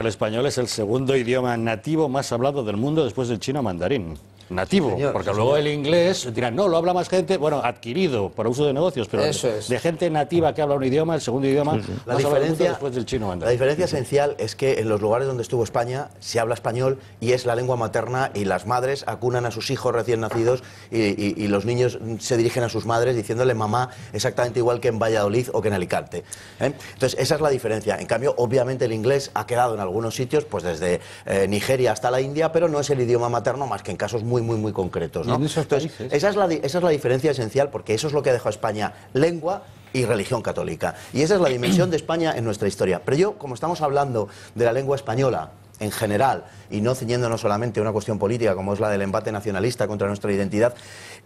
El español es el segundo idioma nativo más hablado del mundo después del chino mandarín nativo, porque luego el inglés dirán, no, lo habla más gente, bueno, adquirido por uso de negocios, pero de gente nativa que habla un idioma, el segundo idioma, la diferencia después del chino La diferencia esencial es que en los lugares donde estuvo España se habla español y es la lengua materna y las madres acunan a sus hijos recién nacidos y, los niños se dirigen a sus madres diciéndole mamá exactamente igual que en Valladolid o que en Alicante. ¿eh? Entonces, esa es la diferencia. En cambio, obviamente el inglés ha quedado en algunos sitios, pues desde eh, Nigeria hasta la India, pero no es el idioma materno más que en casos muy muy, muy, concretos. esa, es la, esa es la diferencia esencial porque eso es lo que ha dejado España, lengua y religión católica. Y esa es la dimensión de España en nuestra historia. Pero yo, como estamos hablando de la lengua española, en general y no ciñéndonos solamente a una cuestión política como es la del embate nacionalista contra nuestra identidad.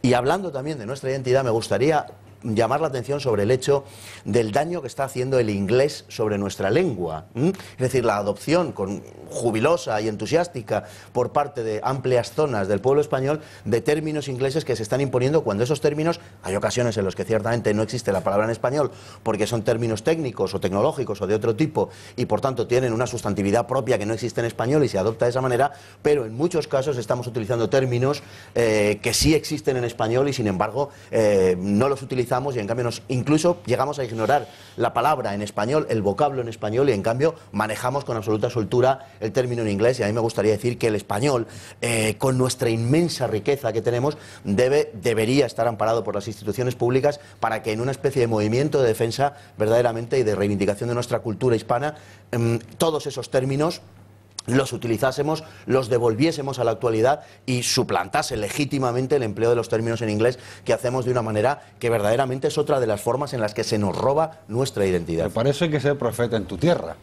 Y hablando también de nuestra identidad, me gustaría llamar la atención sobre el hecho del daño que está haciendo el inglés sobre nuestra lengua. Es decir, la adopción con, jubilosa y entusiástica por parte de amplias zonas del pueblo español de términos ingleses que se están imponiendo cuando esos términos, hay ocasiones en los que ciertamente no existe la palabra en español porque son términos técnicos o tecnológicos o de otro tipo y por tanto tienen una sustantividad propia que no existe en español y se adopta de esa manera, pero en muchos casos estamos utilizando términos eh, que sí existen en español y sin embargo eh, no los utilizamos y en cambio incluso llegamos a ignorar la palabra en español, el vocablo en español y en cambio manejamos con absoluta soltura el término en inglés y a mí me gustaría decir que el español, eh, con nuestra inmensa riqueza que tenemos, debe, debería estar amparado por las instituciones públicas para que en una especie de movimiento de defensa verdaderamente y de reivindicación de nuestra cultura hispana, mm, todos esos términos los utilizásemos, los devolviésemos a la actualidad y suplantase legítimamente el empleo de los términos en inglés que hacemos de una manera que verdaderamente es otra de las formas en las que se nos roba nuestra identidad. Pero para eso hay que ser profeta en tu tierra.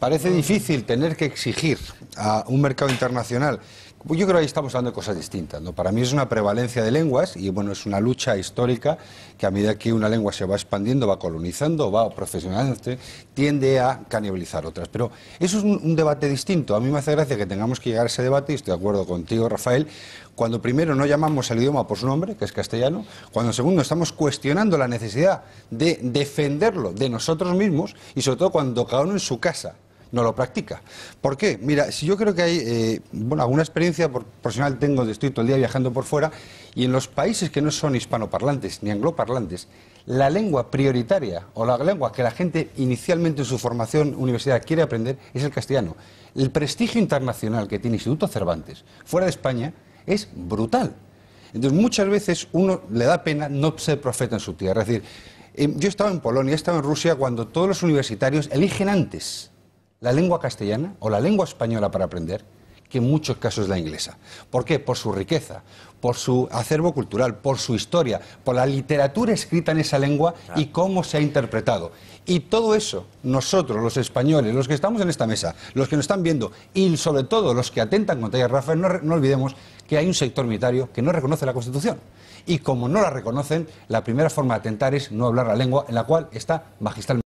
Parece difícil tener que exigir a un mercado internacional pues yo creo que ahí estamos hablando de cosas distintas. ¿no? Para mí es una prevalencia de lenguas y bueno, es una lucha histórica que a medida que una lengua se va expandiendo, va colonizando, va profesionalmente tiende a canibalizar otras. Pero eso es un, debate distinto. A mí me hace gracia que tengamos que llegar a ese debate y estoy de acuerdo contigo, Rafael, cuando primero no llamamos al idioma por su nombre, que es castellano, cuando segundo estamos cuestionando la necesidad de defenderlo de nosotros mismos y sobre todo cuando cada uno en su casa no lo practica. ¿Por qué? Mira, si yo creo que hay, eh, bueno, alguna experiencia por, personal tengo de estoy todo el día viajando por fuera, y en los países que no son hispanoparlantes ni angloparlantes, la lengua prioritaria o la lengua que la gente inicialmente en su formación ...universitaria quiere aprender es el castellano. El prestigio internacional que tiene Instituto Cervantes fuera de España es brutal. Entonces muchas veces uno le da pena no ser profeta en su tierra. Es decir, em, yo he estado en Polonia, he estado en Rusia cuando todos los universitarios eligen antes la lengua castellana o la lengua española para aprender que en muchos casos es la inglesa. ¿Por qué? Por su riqueza, por su acervo cultural, por su historia, por la literatura escrita en esa lengua y cómo se ha interpretado. Y todo eso, nosotros, los españoles, los que estamos en esta mesa, los que nos están viendo y sobre todo los que atentan contra ella, Rafael, no, no olvidemos que hay un sector militario que no reconoce la Constitución. Y como no la reconocen, la primera forma de atentar es no hablar la lengua en la cual está magistralmente.